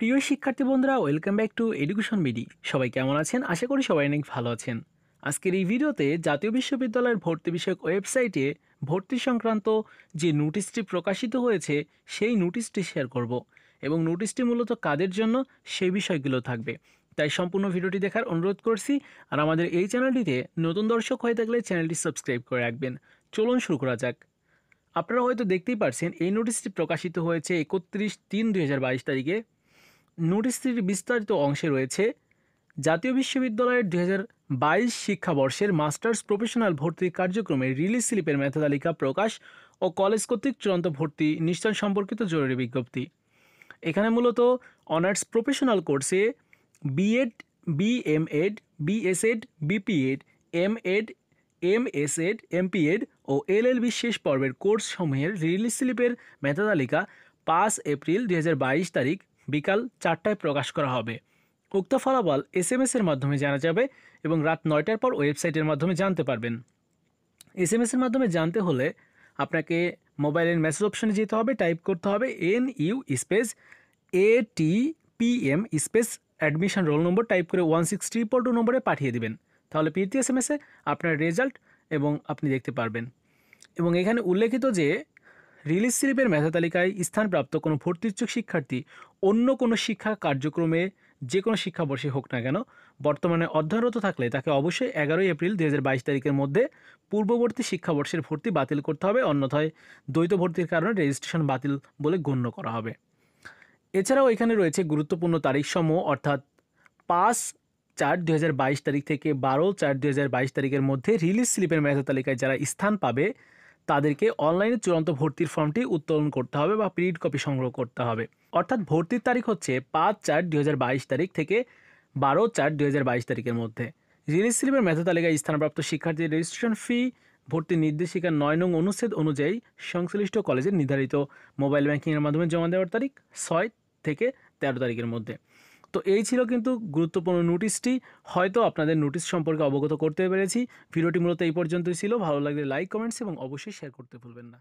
প্রিয় শিক্ষার্থী বন্ধুরা welcome back to education BD সবাই কেমন আছেন আশা করি সবাই অনেক ভালো আছেন আজকের এই ভিডিওতে জাতীয় বিশ্ববিদ্যালয়ের ভর্তি বিষয়ক ওয়েবসাইটে ভর্তি সংক্রান্ত যে নোটিশটি প্রকাশিত হয়েছে সেই নোটিশটি শেয়ার করব এবং নোটিশটি মূলত কাদের জন্য সেই বিষয়গুলো থাকবে তাই সম্পূর্ণ ভিডিওটি দেখার অনুরোধ করছি আর আমাদের এই চ্যানেলটিতে নতুন দর্শক হয়ে থাকলে চ্যানেলটি সাবস্ক্রাইব করে রাখবেন চলুন শুরু করা যাক আপনারা হয়তো দেখতেই পারছেন এই নোটিশটি প্রকাশিত হয়েছে একত্রিশ তিন দুই তারিখে নোটিশটির বিস্তারিত অংশে রয়েছে জাতীয় বিশ্ববিদ্যালয়ের দু বাইশ শিক্ষাবর্ষের মাস্টার্স প্রফেশনাল ভর্তি কার্যক্রমে রিলিজ স্লিপের মেধাতালিকা প্রকাশ ও কলেজ কর্তৃক চূড়ান্ত ভর্তি নিশ্চয় সম্পর্কিত জরুরি বিজ্ঞপ্তি এখানে মূলত অনার্স প্রফেশনাল কোর্সে B Ed B M Ed S Ed B P Ed S Ed M P Ed ও এল এল শেষ পর্বের কোর্স সমূহের রিলিজ স্লিপের মেধাতালিকা পাঁচ এপ্রিল দু তারিখ বিকাল চারটায় প্রকাশ করা হবে উক্ত ফলাফল এস এম এর মাধ্যমে জানা যাবে এবং রাত নয়টার পর ওয়েবসাইটের মাধ্যমে জানতে পারবেন এস এম এর মাধ্যমে জানতে হলে আপনাকে মোবাইলের মেসেজ অপশানে যেতে হবে টাইপ করতে হবে N U space A T P M space admission roll number type করে ওয়ান সিক্স ট্রিপল টু নম্বরে পাঠিয়ে দেবেন তাহলে পিটি এস এম এসে আপনার রেজাল্ট এবং আপনি দেখতে পারবেন এবং এখানে উল্লেখিত যে রিলিজ স্লিপের মেধা তালিকায় স্থানপ্রাপ্ত কোনো ভর্তিচ্ছুক শিক্ষার্থী অন্য কোনো শিক্ষা কার্যক্রমে যে কোনো শিক্ষাবর্ষে হোক না কেন বর্তমানে অধ্যয়নরত থাকলে তাকে অবশ্যই এগারোই এপ্রিল দু তারিখের মধ্যে পূর্ববর্তী শিক্ষাবর্ষের ভর্তি বাতিল করতে হবে অন্যথায় দ্বৈত ভর্তির কারণে রেজিস্ট্রেশন বাতিল বলে গণ্য করা হবে এছাড়াও এখানে রয়েছে গুরুত্বপূর্ণ তারিখসমূহ অর্থাৎ পাঁচ চার দু তারিখ থেকে বারো চার দু তারিখের মধ্যে রিলিজ স্লিপের মেধা তালিকায় যারা স্থান পাবে তাদেরকে অনলাইনে চূড়ান্ত ভর্তির ফর্মটি উত্তোলন করতে হবে বা প্রিন্ট কপি সংগ্রহ করতে হবে অর্থাৎ ভর্তির তারিখ হচ্ছে পাঁচ চার দুই তারিখ থেকে বারো চার দুই তারিখের মধ্যে জিনিস স্লিপের মেধা তালিকায় স্থানপ্রাপ্ত শিক্ষার্থীদের রেজিস্ট্রেশন ফি ভর্তি নির্দেশিকা নয় নং অনুচ্ছেদ অনুযায়ী সংশ্লিষ্ট কলেজের নির্ধারিত মোবাইল ব্যাংকিংয়ের মাধ্যমে জমা দেওয়ার তারিখ ছয় থেকে তেরো তারিখের মধ্যে তো এই ছিল কিন্তু গুরুত্বপূর্ণ নোটিশটি হয়তো আপনাদের নোটিশ সম্পর্কে অবগত করতে পেরেছি ভিডিওটি মূলত এই পর্যন্তই ছিল ভালো লাগলে লাইক কমেন্টস এবং অবশ্যই শেয়ার করতে ভুলবেন না